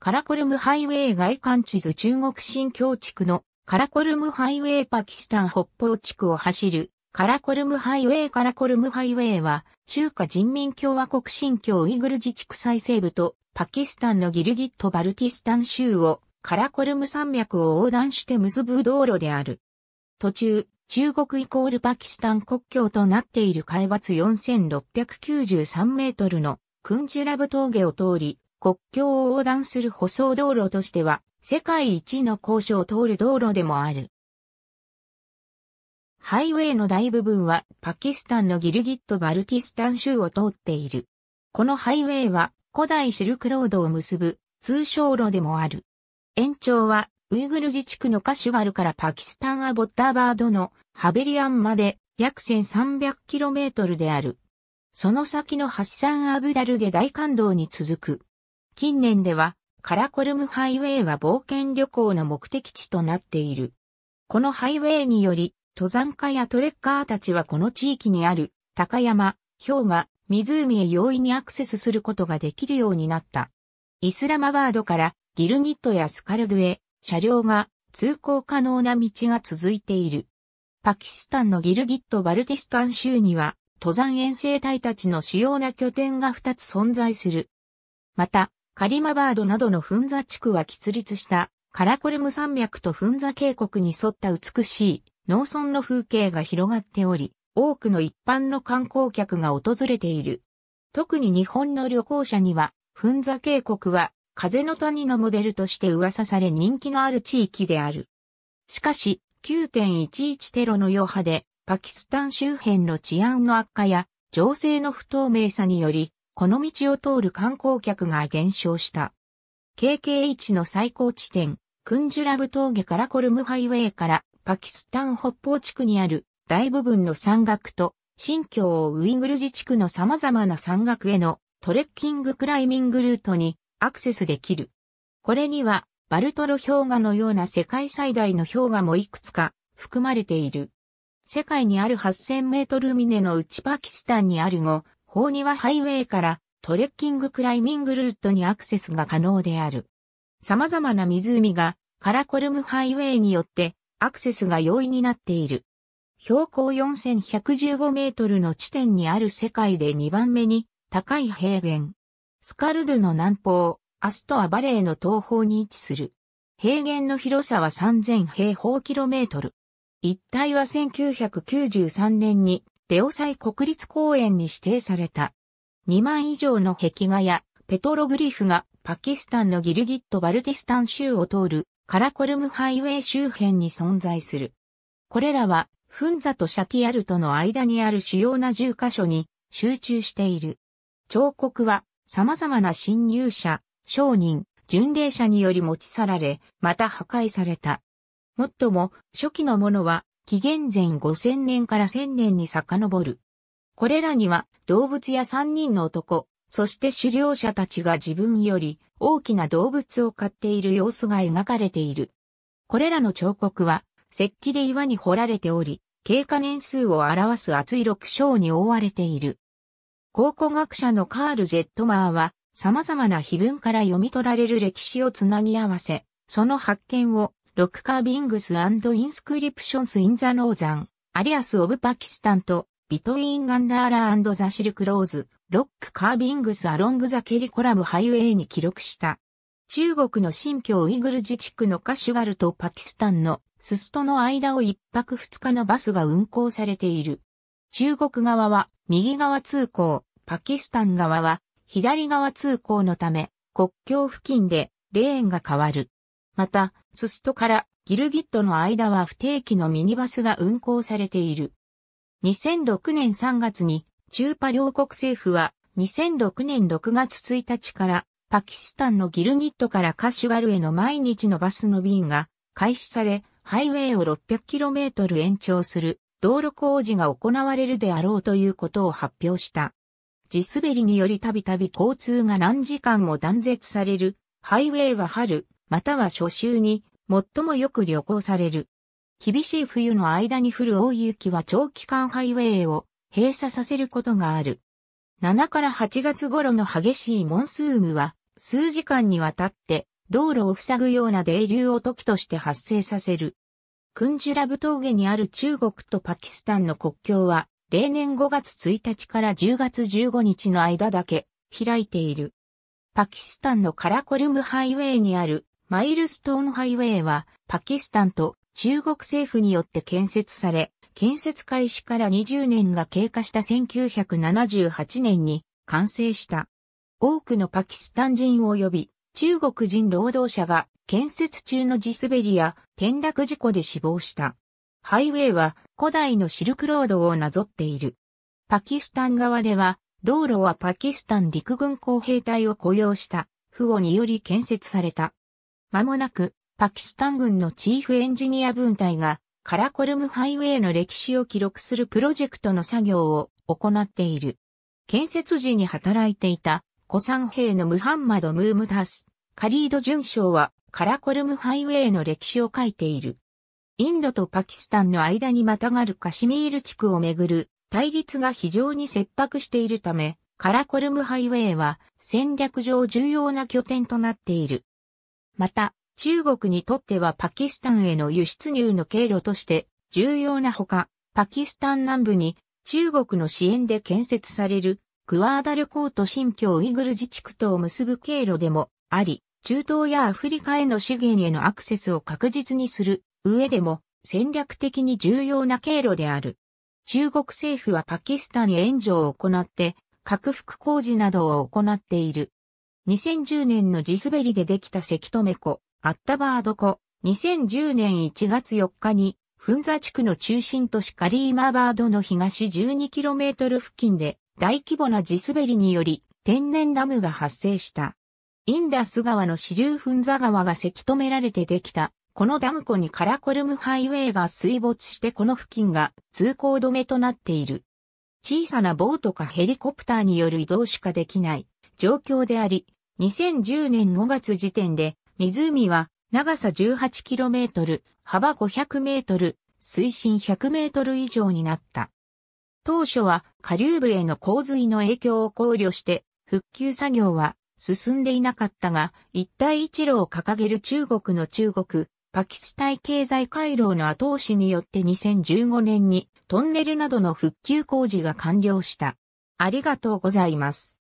カラコルムハイウェイ外観地図中国新京地区のカラコルムハイウェイパキスタン北方地区を走るカラコルムハイウェイカラコルムハイウェイは中華人民共和国新疆ウイグル自治区最西部とパキスタンのギルギットバルティスタン州をカラコルム山脈を横断して結ぶ道路である。途中、中国イコールパキスタン国境となっている海抜4693メートルのクンジュラブ峠を通り、国境を横断する舗装道路としては、世界一の交渉を通る道路でもある。ハイウェイの大部分はパキスタンのギルギット・バルティスタン州を通っている。このハイウェイは古代シルクロードを結ぶ通称路でもある。延長はウイグル自治区のカシュガルからパキスタンアボッターバードのハベリアンまで約 1300km である。その先のハッサン・アブダルゲ大感動に続く。近年では、カラコルムハイウェイは冒険旅行の目的地となっている。このハイウェイにより、登山家やトレッカーたちはこの地域にある、高山、氷河、湖へ容易にアクセスすることができるようになった。イスラマバードからギルニットやスカルドへ車両が通行可能な道が続いている。パキスタンのギルギット・バルティスタン州には登山遠征隊たちの主要な拠点が2つ存在する。また、カリマバードなどのフンザ地区は喫立したカラコレム山脈とフンザ渓谷に沿った美しい農村の風景が広がっており、多くの一般の観光客が訪れている。特に日本の旅行者には、フンザ渓谷は風の谷のモデルとして噂され人気のある地域である。しかし、9.11テロの余波で、パキスタン周辺の治安の悪化や、情勢の不透明さにより、この道を通る観光客が減少した。k k h の最高地点、クンジュラブ峠からコルムハイウェイからパキスタン北方地区にある大部分の山岳と新疆ウイグル自治区の様々な山岳へのトレッキングクライミングルートにアクセスできる。これにはバルトロ氷河のような世界最大の氷河もいくつか含まれている。世界にある8000メートル峰のうちパキスタンにある5法にはハイウェイからトレッキングクライミングルートにアクセスが可能である。様々な湖がカラコルムハイウェイによってアクセスが容易になっている。標高4115メートルの地点にある世界で2番目に高い平原。スカルドゥの南方、アストアバレーの東方に位置する。平原の広さは3000平方キロメートル。一帯は1993年にレオサイ国立公園に指定された。2万以上の壁画やペトログリフがパキスタンのギルギット・バルティスタン州を通るカラコルムハイウェイ周辺に存在する。これらはフンザとシャティアルとの間にある主要な10カ所に集中している。彫刻は様々な侵入者、商人、巡礼者により持ち去られ、また破壊された。もっとも初期のものは紀元前5000年から1000年に遡る。これらには動物や3人の男、そして狩猟者たちが自分より大きな動物を飼っている様子が描かれている。これらの彫刻は石器で岩に掘られており、経過年数を表す厚い6章に覆われている。考古学者のカール・ジェットマーは、様々な碑文から読み取られる歴史をつなぎ合わせ、その発見をロックカービングスインスクリプションスインザノーザン、アリアスオブパキスタンと、ビトインガンダーラーザシルクローズ、ロックカービングスアロングザケリコラムハイウェイに記録した。中国の新疆ウイグル自治区のカシュガルとパキスタンのスストの間を一泊二日のバスが運行されている。中国側は右側通行、パキスタン側は左側通行のため、国境付近でレーンが変わる。また、スストからギルギットの間は不定期のミニバスが運行されている。2006年3月に中パ両国政府は2006年6月1日からパキスタンのギルギットからカシュガルへの毎日のバスの便が開始され、ハイウェイを 600km 延長する道路工事が行われるであろうということを発表した。地滑りによりたびたび交通が何時間も断絶される、ハイウェイは春、または初秋に最もよく旅行される。厳しい冬の間に降る大雪は長期間ハイウェイを閉鎖させることがある。7から8月頃の激しいモンスームは数時間にわたって道路を塞ぐような泥流を時として発生させる。クンジュラブ峠にある中国とパキスタンの国境は例年5月1日から10月15日の間だけ開いている。パキスタンのカラコルムハイウェイにあるマイルストーンハイウェイは、パキスタンと中国政府によって建設され、建設開始から20年が経過した1978年に完成した。多くのパキスタン人及び中国人労働者が建設中の地滑りや転落事故で死亡した。ハイウェイは古代のシルクロードをなぞっている。パキスタン側では、道路はパキスタン陸軍工兵隊を雇用した、不をにより建設された。間もなく、パキスタン軍のチーフエンジニア分隊が、カラコルムハイウェイの歴史を記録するプロジェクトの作業を行っている。建設時に働いていた、古参兵のムハンマド・ムームタス、カリード巡将は、カラコルムハイウェイの歴史を書いている。インドとパキスタンの間にまたがるカシミール地区をめぐる対立が非常に切迫しているため、カラコルムハイウェイは戦略上重要な拠点となっている。また、中国にとってはパキスタンへの輸出入の経路として重要なほか、パキスタン南部に中国の支援で建設されるクワーダルコート新疆ウイグル自治区とを結ぶ経路でもあり、中東やアフリカへの資源へのアクセスを確実にする上でも戦略的に重要な経路である。中国政府はパキスタンに援助を行って、拡幅工事などを行っている。2010年の地滑りでできた関止湖、アッタバード湖、2010年1月4日に、ンザ地区の中心都市カリーマーバードの東 12km 付近で大規模な地滑りにより天然ダムが発生した。インダス川の支流ンザ川がせき止められてできた。このダム湖にカラコルムハイウェイが水没してこの付近が通行止めとなっている。小さなボートかヘリコプターによる移動しかできない状況であり、2010年5月時点で、湖は長さ 18km、幅 500m、水深 100m 以上になった。当初は下流部への洪水の影響を考慮して復旧作業は進んでいなかったが一帯一路を掲げる中国の中国、パキスタン経済回廊の後押しによって2015年にトンネルなどの復旧工事が完了した。ありがとうございます。